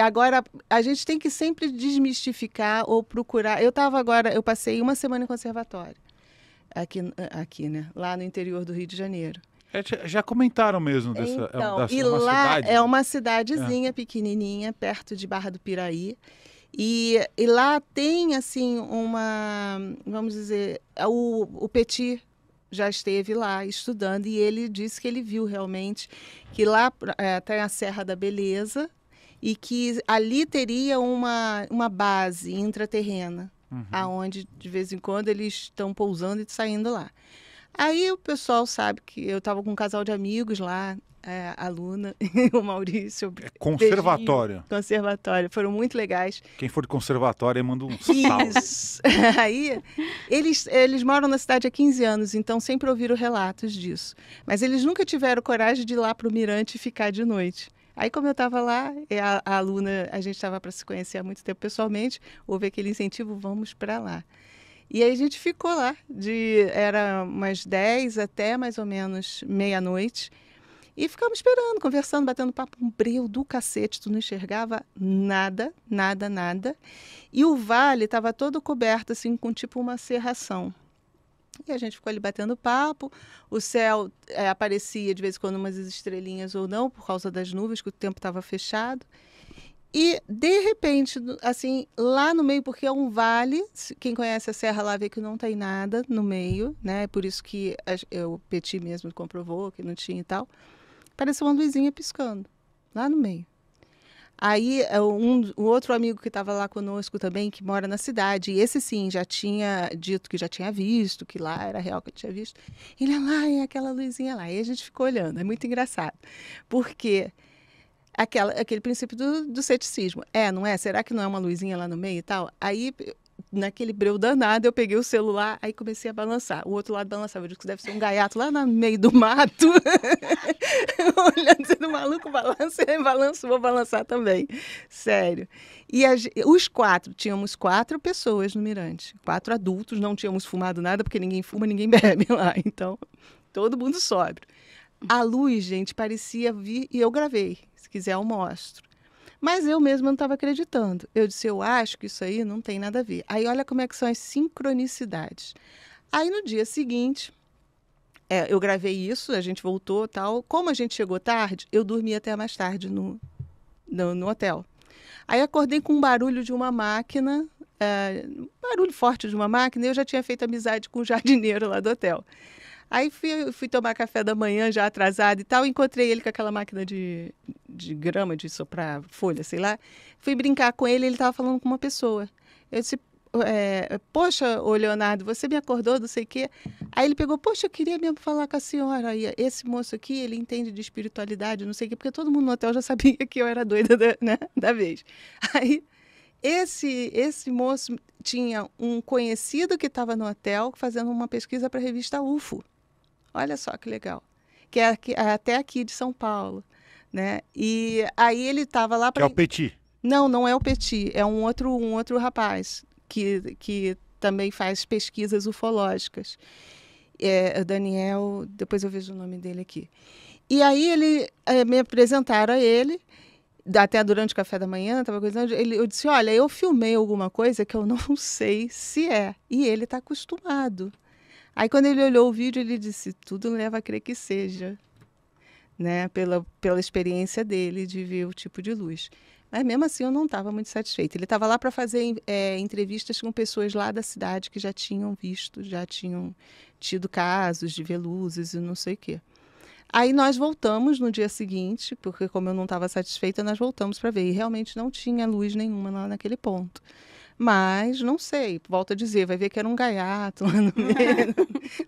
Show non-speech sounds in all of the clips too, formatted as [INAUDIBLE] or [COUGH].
agora a gente tem que sempre desmistificar ou procurar. Eu estava agora, eu passei uma semana em conservatório aqui, aqui, né? Lá no interior do Rio de Janeiro. É, já comentaram mesmo dessa, é, então, dessa e é lá cidade. é uma cidadezinha é. pequenininha perto de Barra do Piraí. E, e, lá tem, assim, uma. Vamos dizer. É, o, o Petit já esteve lá estudando e ele disse que ele viu realmente que lá é, tem a Serra da Beleza, e que ali teria uma, uma base intraterrena, uhum. aonde de vez em quando eles estão pousando e saindo lá. Aí o pessoal sabe que eu estava com um casal de amigos lá, é, a Luna [LAUGHS] e o Maurício. É conservatório. Beijinho, conservatório, foram muito legais. Quem for de conservatório, manda um salve. [LAUGHS] Aí, eles, eles moram na cidade há 15 anos, então sempre ouviram relatos disso. Mas eles nunca tiveram coragem de ir lá para o Mirante e ficar de noite. Aí, como eu estava lá, é, a, a, aluna, a gente estava para se conhecer há muito tempo pessoalmente, houve aquele incentivo, vamos para lá. E aí a gente ficou lá, de, era umas 10 até mais ou menos meia-noite, e ficamos esperando, conversando, batendo papo, um breu do cacete, tu não enxergava nada, nada, nada. E o vale estava todo coberto, assim, com tipo uma cerração. E a gente ficou ali batendo papo. O céu é, aparecia de vez em quando umas estrelinhas ou não, por causa das nuvens, que o tempo estava fechado. E, de repente, assim, lá no meio, porque é um vale, quem conhece a serra lá vê que não tem nada no meio, né? É por isso que a, o Petit mesmo comprovou que não tinha e tal. apareceu uma luzinha piscando, lá no meio. Aí eh, um, um outro amigo que estava lá conosco também, que mora na cidade, e esse sim já tinha dito que já tinha visto, que lá era real que eu tinha visto. Ele, é lá, é aquela luzinha lá. E a gente ficou olhando, é muito engraçado. Porque aquela, aquele princípio do, do ceticismo. É, não é? Será que não é uma luzinha lá no meio e tal? Aí naquele breu danado, eu peguei o celular, aí comecei a balançar. O outro lado balançava. Eu disse que deve ser um gaiato lá no meio do mato. [LAUGHS] Olhando, sendo maluco, balança, [LAUGHS] balança vou balançar também. Sério. E os quatro, tínhamos quatro pessoas no Mirante. Quatro adultos, não tínhamos fumado nada, porque ninguém fuma, ninguém [LAUGHS] bebe lá. Então, todo mundo sóbrio. A luz, gente, parecia vir, e eu gravei. Se quiser, eu mostro mas eu mesma não estava acreditando. Eu disse, eu acho que isso aí não tem nada a ver. Aí olha como é que são as sincronicidades. Aí no dia seguinte, é, eu gravei isso, a gente voltou tal. Como a gente chegou tarde, eu dormi até mais tarde no, no, no hotel. Aí acordei com um barulho de uma máquina, é, barulho forte de uma máquina, e eu já tinha feito amizade com o jardineiro lá do hotel. Aí fui, fui tomar café da manhã já atrasado e tal, encontrei ele com aquela máquina de, de grama, de soprar folha, sei lá. Fui brincar com ele, ele estava falando com uma pessoa. Eu disse, é, poxa, ô Leonardo, você me acordou, não sei o quê. Aí ele pegou, poxa, eu queria mesmo falar com a senhora. Aí esse moço aqui, ele entende de espiritualidade, não sei o quê, porque todo mundo no hotel já [LAUGHS] sabia que eu era doida da, né, da vez. Aí esse, esse moço tinha um conhecido que estava no hotel fazendo uma pesquisa para a revista UFO. Olha só que legal. Que é até aqui de São Paulo né? E aí ele estava lá para. É o Petit. Não, não é o Petit, é um outro, um outro rapaz que, que também faz pesquisas ufológicas. É, é Daniel, depois eu vejo o nome dele aqui. E aí ele é, me apresentaram a ele, até durante o café da manhã, tava coisando, ele, eu disse, olha, eu filmei alguma coisa que eu não [LAUGHS] sei se é. E ele está acostumado. Aí quando ele olhou o vídeo, ele disse, tudo leva a crer que seja né? Pela, pela experiência dele de ver o tipo de luz. Mas mesmo assim eu não estava muito satisfeita. Ele estava lá para fazer é, entrevistas com pessoas lá da cidade que já tinham visto, já tinham tido casos de ver luzes e não sei o quê. Aí nós voltamos no dia seguinte, porque como eu não estava satisfeita, nós voltamos para ver. E realmente não tinha luz nenhuma lá naquele ponto. Mas não sei, volto a dizer, vai ver que era um gaiato lá no meio.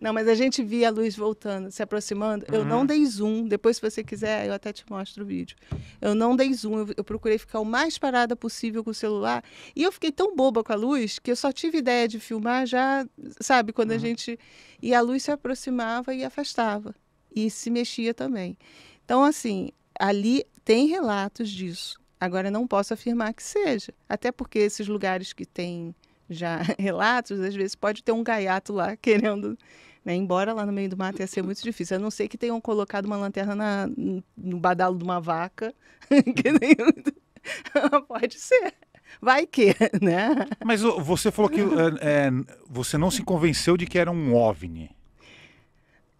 não, mas a gente via a luz voltando, se aproximando. Uhum. Eu não uhum. dei zoom, depois se você quiser, eu até te mostro o vídeo. Eu não dei zoom, eu, eu procurei ficar o mais parada possível com o celular. E eu fiquei tão boba com a luz que eu só tive ideia de filmar já, sabe, quando uhum. a gente. E a luz se aproximava e afastava. E se mexia também. Então, assim, ali tem relatos disso. Agora, não posso afirmar que seja, até porque esses lugares que têm já [LAUGHS] relatos, às vezes pode ter um gaiato lá [LAUGHS] querendo. Né? Embora lá no meio do mato ia ser muito difícil. A não ser que tenham colocado uma lanterna na, no badalo de uma vaca. [LAUGHS] pode ser. Vai que, né? Mas você falou que é, é, você não se convenceu de que era um OVNI.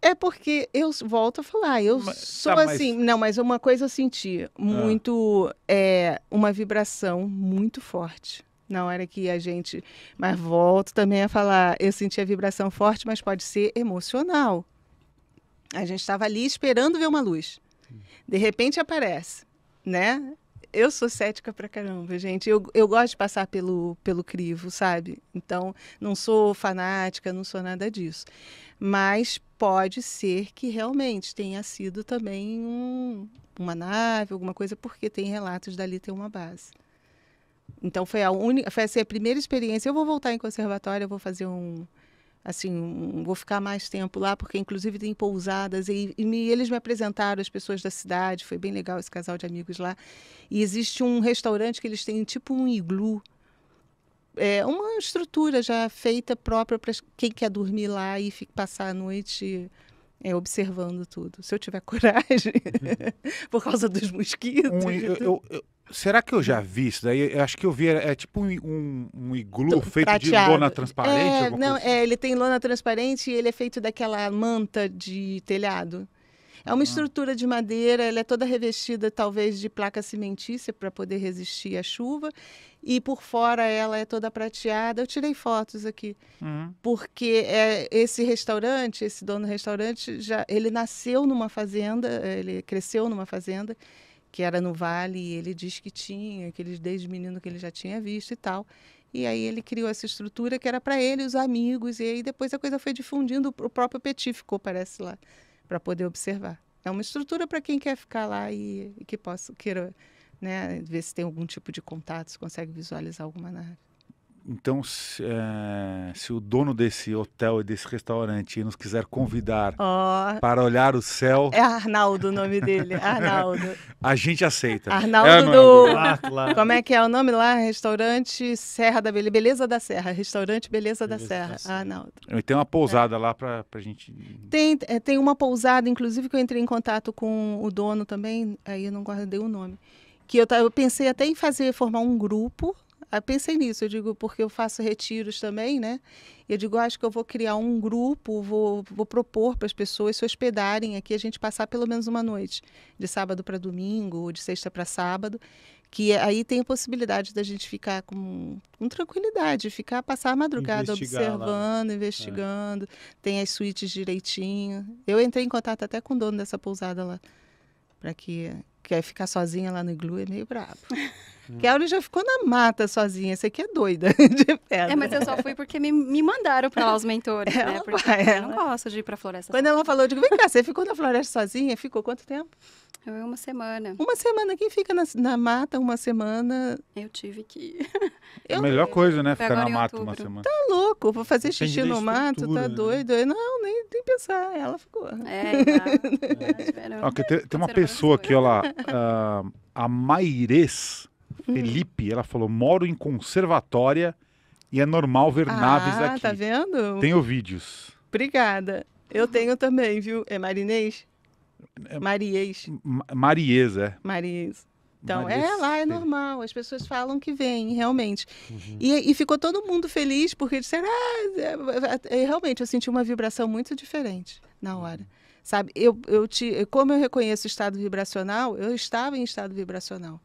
É porque eu volto a falar, eu mas, sou tá, assim. Não, mas uma coisa eu senti muito. Ah. É, uma vibração muito forte na hora que a gente. Mas volto também a falar, eu senti a vibração forte, mas pode ser emocional. A gente estava ali esperando ver uma luz. De repente aparece, né? Eu sou cética pra caramba, gente. Eu, eu gosto de passar pelo, pelo crivo, sabe? Então, não sou fanática, não sou nada disso mas pode ser que realmente tenha sido também um, uma nave, alguma coisa, porque tem relatos dali ter uma base. Então foi a única, foi assim, a primeira experiência. Eu vou voltar em conservatório, eu vou fazer um assim, um, vou ficar mais tempo lá, porque inclusive tem pousadas e, e me, eles me apresentaram as pessoas da cidade, foi bem legal esse casal de amigos lá. E existe um restaurante que eles têm tipo um iglu é, uma estrutura já feita própria para quem quer dormir lá e passar a noite é, observando tudo. Se eu tiver [LAUGHS] coragem, uhum. por causa dos mosquitos. Um, eu, eu, eu, será que eu já [LAUGHS] vi isso daí? acho que eu vi, é, é, tipo um, um, um iglu Tô, então, feito prateado. de lona transparente. É, não, é, assim. é, ele tem lona transparente e ele é feito daquela manta de telhado. É uma ah. estrutura de madeira, ela é toda revestida talvez de placa cimentícia para poder resistir à chuva e por fora ela é toda prateada. Eu tirei fotos aqui, uhum. porque é, esse restaurante, esse dono do restaurante, já, ele nasceu numa fazenda, é, ele cresceu numa fazenda, que era no vale, e ele diz que tinha, que ele, desde menino que ele já tinha visto e tal. E aí ele criou essa estrutura que era para ele, os amigos, e aí depois a coisa foi difundindo, o próprio Petit ficou, parece lá, para poder observar. É uma estrutura para quem quer ficar lá e, e que possa, queira né? Ver se tem algum tipo de contato, se consegue visualizar alguma nave. Então, se, é, se o dono desse hotel e desse restaurante nos quiser convidar oh, para olhar o céu. É Arnaldo o nome dele. [LAUGHS] Arnaldo. a gente aceita. Arnaldo, é Arnaldo. do. Lá, lá. Como é que é o nome lá? Restaurante Serra da Beleza. Beleza da Serra. Restaurante Beleza, Beleza da, Serra. da Serra. Arnaldo. E tem uma pousada é. lá para a gente. Tem, é, tem uma pousada, inclusive, que eu entrei em contato com o dono também, aí eu não guardei o nome que eu, eu pensei até em fazer, formar um grupo. Ah, pensei nisso, eu digo, porque eu faço retiros também, né? Eu digo, ah, acho que eu vou criar um grupo, vou, vou propor para as pessoas se hospedarem aqui, a gente passar pelo menos uma noite, de sábado para domingo, ou de sexta para sábado, que aí tem a possibilidade da gente ficar com, com tranquilidade, ficar passar a madrugada Investigar né? observando, lá. É. investigando, é. tem as suítes direitinho. Eu entrei em contato até com o dono dessa pousada lá, para que Quer ficar sozinha lá no iglu é meio brabo. [LAUGHS] Hum. Né. Kelly já ficou na mata sozinha, você que é doida [LAUGHS] de pedra. É, mas eu só fui porque me, me mandaram para lá os mentores, ela né? Porque ela... eu não gosto de ir para floresta. Quando sozinha. ela falou, eu digo, vem cá, você ficou na floresta sozinha? Ficou quanto tempo? Eu uma semana. Uma semana, quem fica na, na mata uma semana? Eu tive que [LAUGHS] É a melhor coisa, né? Ficar na mata outubro. uma semana. Tá louco, vou fazer Depende xixi no mato, tá né? doido. Eu, não, nem, nem pensar, ela ficou. É, [LAUGHS] tá. é. Okay, tem, tem uma pessoa aqui, olha lá, uh, a Mairês Felipe, ela falou: moro em conservatória e é normal ver ah, naves tá aqui. Ah, tá vendo? Tenho vídeos. Obrigada. Eu tenho também, viu? É marinês? É, Mariês. Mariês, é. Mariês. Então, é Mariês. é lá, é normal. As pessoas falam que vem, realmente. Uhum. E, e, ficou todo mundo feliz porque disseram, ah, é, é, é, é realmente, eu senti uma vibração muito diferente na hora. Uhum. Sabe, eu, eu te, como eu reconheço o estado vibracional, eu estava em estado vibracional.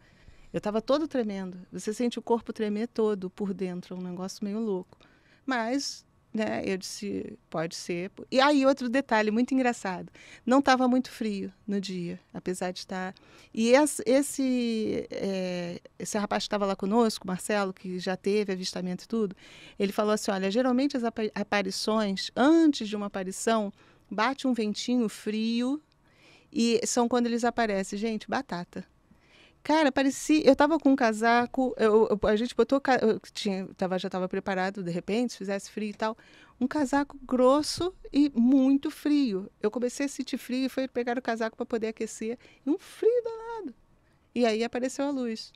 Eu estava todo tremendo. Você sente o corpo tremer todo por dentro, é um negócio meio louco. Mas, né, eu disse, pode ser. E aí outro detalhe muito engraçado. Não estava muito frio no dia, apesar de estar. Tá. E esse esse, é, esse rapaz que estava lá conosco, Marcelo, que já teve avistamento e tudo, ele falou assim: "Olha, geralmente as aparições, antes de uma aparição, bate um ventinho frio e são quando eles aparecem, gente, batata Cara, parecia. Eu tava com um casaco, eu, eu, a gente botou. Eu tinha, tava, já tava preparado, de repente, se fizesse frio e tal. Um casaco grosso e muito frio. Eu comecei a sentir frio e fui pegar o casaco para poder aquecer. E um frio danado. E aí apareceu a luz.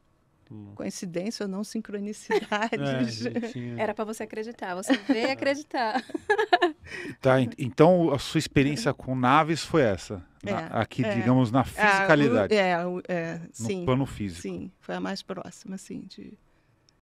Hum. Coincidência ou não sincronicidade. [LAUGHS] É, Era para você acreditar, você veio acreditar. [LAUGHS] tá, então a sua experiência com naves foi essa. Na, é, aqui, é, digamos, na ah, fisicalidade. É, é, sim. No plano físico. Sim, foi a mais próxima, assim, de